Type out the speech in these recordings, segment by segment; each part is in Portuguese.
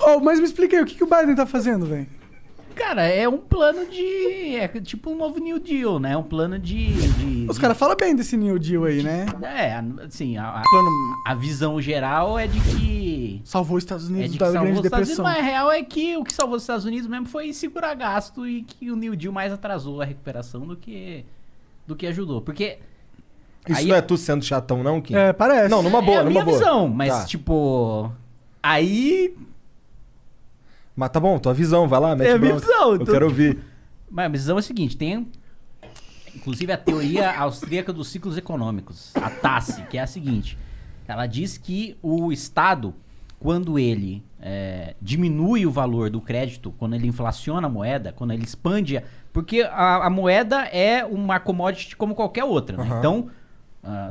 oh, mas me explica aí, o que, que o Biden tá fazendo, velho? Cara, é um plano de. É tipo um novo New Deal, né? Um plano de. de Os de... caras falam bem desse New Deal aí, né? É, assim, a, a, plano... a visão geral é de que. Salvou os Estados Unidos é da Grande Depressão. Unidos, mas a real é que o que salvou os Estados Unidos mesmo foi segurar gasto e que o New Deal mais atrasou a recuperação do que, do que ajudou. Porque. Isso aí... não é tu sendo chatão, não, Kim? É, parece. Não, numa boa, é, numa boa. É a minha visão, mas tá. tipo. Aí. Mas tá bom, tua visão, vai lá, mete É a minha visão, Eu tô- quero ouvir. Mas a visão é a seguinte: tem. Inclusive a teoria austríaca dos ciclos econômicos, a TASSE, que é a seguinte: ela diz que o Estado, quando ele é, diminui o valor do crédito, quando ele inflaciona a moeda, quando ele expande. a- porque a, a moeda é uma commodity como qualquer outra. né? Então, ah,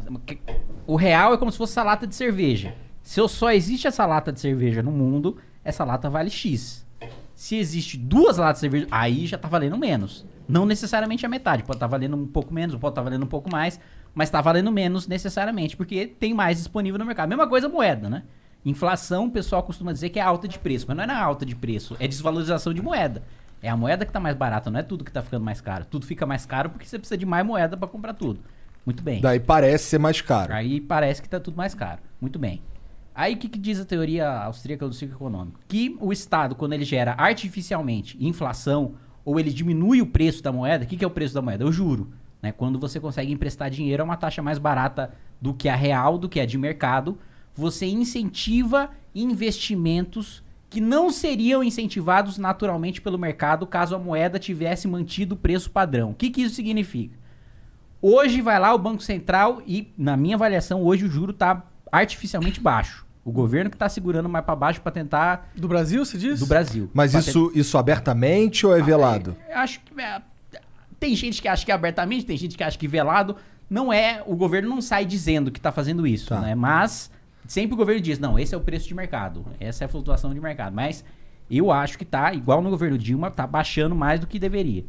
o real é como se fosse a lata de cerveja. Se eu só existe essa lata de cerveja no mundo, essa lata vale X. Se existe duas latas de cerveja, aí já tá valendo menos. Não necessariamente a metade, pode estar tá valendo um pouco menos, pode estar tá valendo um pouco mais, mas tá valendo menos necessariamente, porque tem mais disponível no mercado. Mesma coisa a moeda, né? Inflação, o pessoal costuma dizer que é alta de preço, mas não é na alta de preço, é desvalorização de moeda. É a moeda que tá mais barata, não é tudo que tá ficando mais caro. Tudo fica mais caro porque você precisa de mais moeda para comprar tudo. Muito bem. Daí parece ser mais caro. Aí parece que tá tudo mais caro. Muito bem. Aí o que, que, diz a teoria austríaca do ciclo econômico? Que o Estado, quando ele gera artificialmente inflação ou ele diminui o preço da moeda, o que, que é o preço da moeda? O juro. Né? Quando você consegue emprestar dinheiro a uma taxa mais barata do que a real, do que a de mercado, você incentiva investimentos que não seriam incentivados naturalmente pelo mercado caso a moeda tivesse mantido o preço padrão. O que, que isso significa? Hoje vai lá o Banco Central e, na minha avaliação, hoje o juro está artificialmente baixo. O governo que está segurando mais para baixo para tentar. Do Brasil, se diz? Do Brasil. Mas isso, isso abertamente ou é velado? Ah, é, acho que. É, tem gente que acha que é abertamente, tem gente que acha que velado. Não é. O governo não sai dizendo que está fazendo isso, tá. né? Mas sempre o governo diz: não, esse é o preço de mercado, essa é a flutuação de mercado. Mas eu acho que está igual no governo Dilma, está baixando mais do que deveria.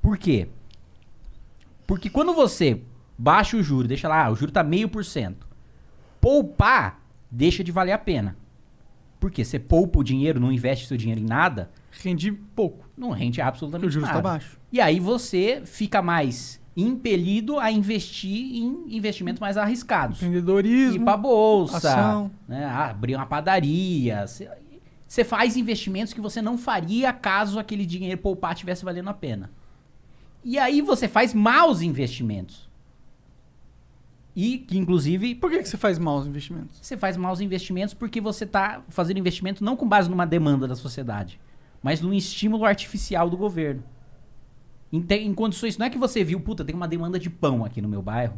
Por quê? Porque quando você baixa o juro, deixa lá, o juro tá meio por cento. Poupar deixa de valer a pena. Porque você poupa o dinheiro, não investe seu dinheiro em nada. Rende pouco. Não rende absolutamente nada. O juros está baixo. E aí você fica mais impelido a investir em investimentos mais arriscados. Empreendedorismo. Ir para bolsa, ação. Né? Ah, abrir uma padaria. Você faz investimentos que você não faria caso aquele dinheiro poupar tivesse valendo a pena. E aí você faz maus investimentos. E que, inclusive. Por que, que você faz maus investimentos? Você faz maus investimentos porque você está fazendo investimento não com base numa demanda da sociedade, mas num estímulo artificial do governo. Em, te, em condições. Não é que você viu, puta, tem uma demanda de pão aqui no meu bairro.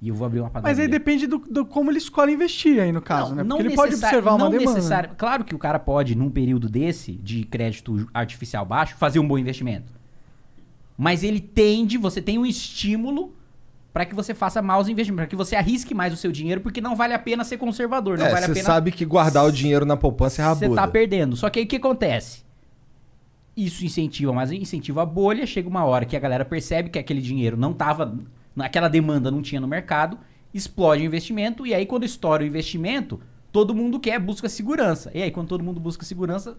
E eu vou abrir uma padaria. Mas aí depende do, do como ele escolhe investir aí, no caso, né? não, né? Porque ele pode observar uma demanda. Necessário. Claro que o cara pode, num período desse, de crédito artificial baixo, fazer um bom investimento. Mas ele tende, você tem um estímulo para que você faça maus investimentos, para que você arrisque mais o seu dinheiro, porque não vale a pena ser conservador. Não é, vale a pena. Você sabe que guardar o dinheiro na poupança é rabuda. Você tá perdendo. Só que aí o que acontece? Isso incentiva, mas incentiva a bolha. Chega uma hora que a galera percebe que aquele dinheiro não tava, aquela demanda não tinha no mercado, explode o investimento e aí quando estoura o investimento, todo mundo quer busca segurança. E aí quando todo mundo busca segurança,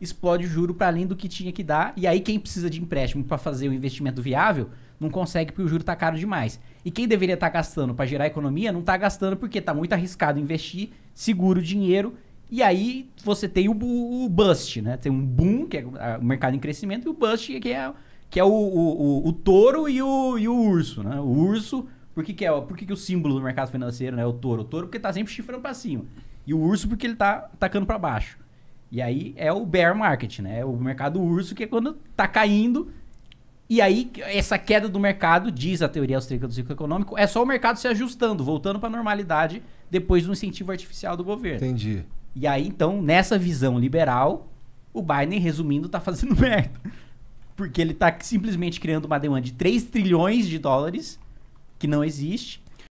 explode o juro para além do que tinha que dar. E aí quem precisa de empréstimo para fazer o investimento viável não consegue porque o juro está caro demais. E quem deveria estar tá gastando para gerar economia não está gastando porque está muito arriscado investir, segura o dinheiro. E aí você tem o, o, bust, né? Tem um boom, que é o mercado em crescimento, e o bust, que é, que é o, o, o touro e o, e o urso, né? O urso, por que, que é, por que, que o símbolo do mercado financeiro né, é o touro? O touro porque está sempre chifrando para cima. E o urso porque ele está atacando para baixo. E aí é o bear market, né? É o mercado urso, que é quando tá caindo. E aí, essa queda do mercado, diz a teoria austríaca do ciclo econômico, é só o mercado se ajustando, voltando para a normalidade depois do incentivo artificial do governo. Entendi. E aí, então, nessa visão liberal, o Biden, resumindo, tá fazendo merda. Porque ele tá simplesmente criando uma demanda de 3 trilhões de dólares, que não existe,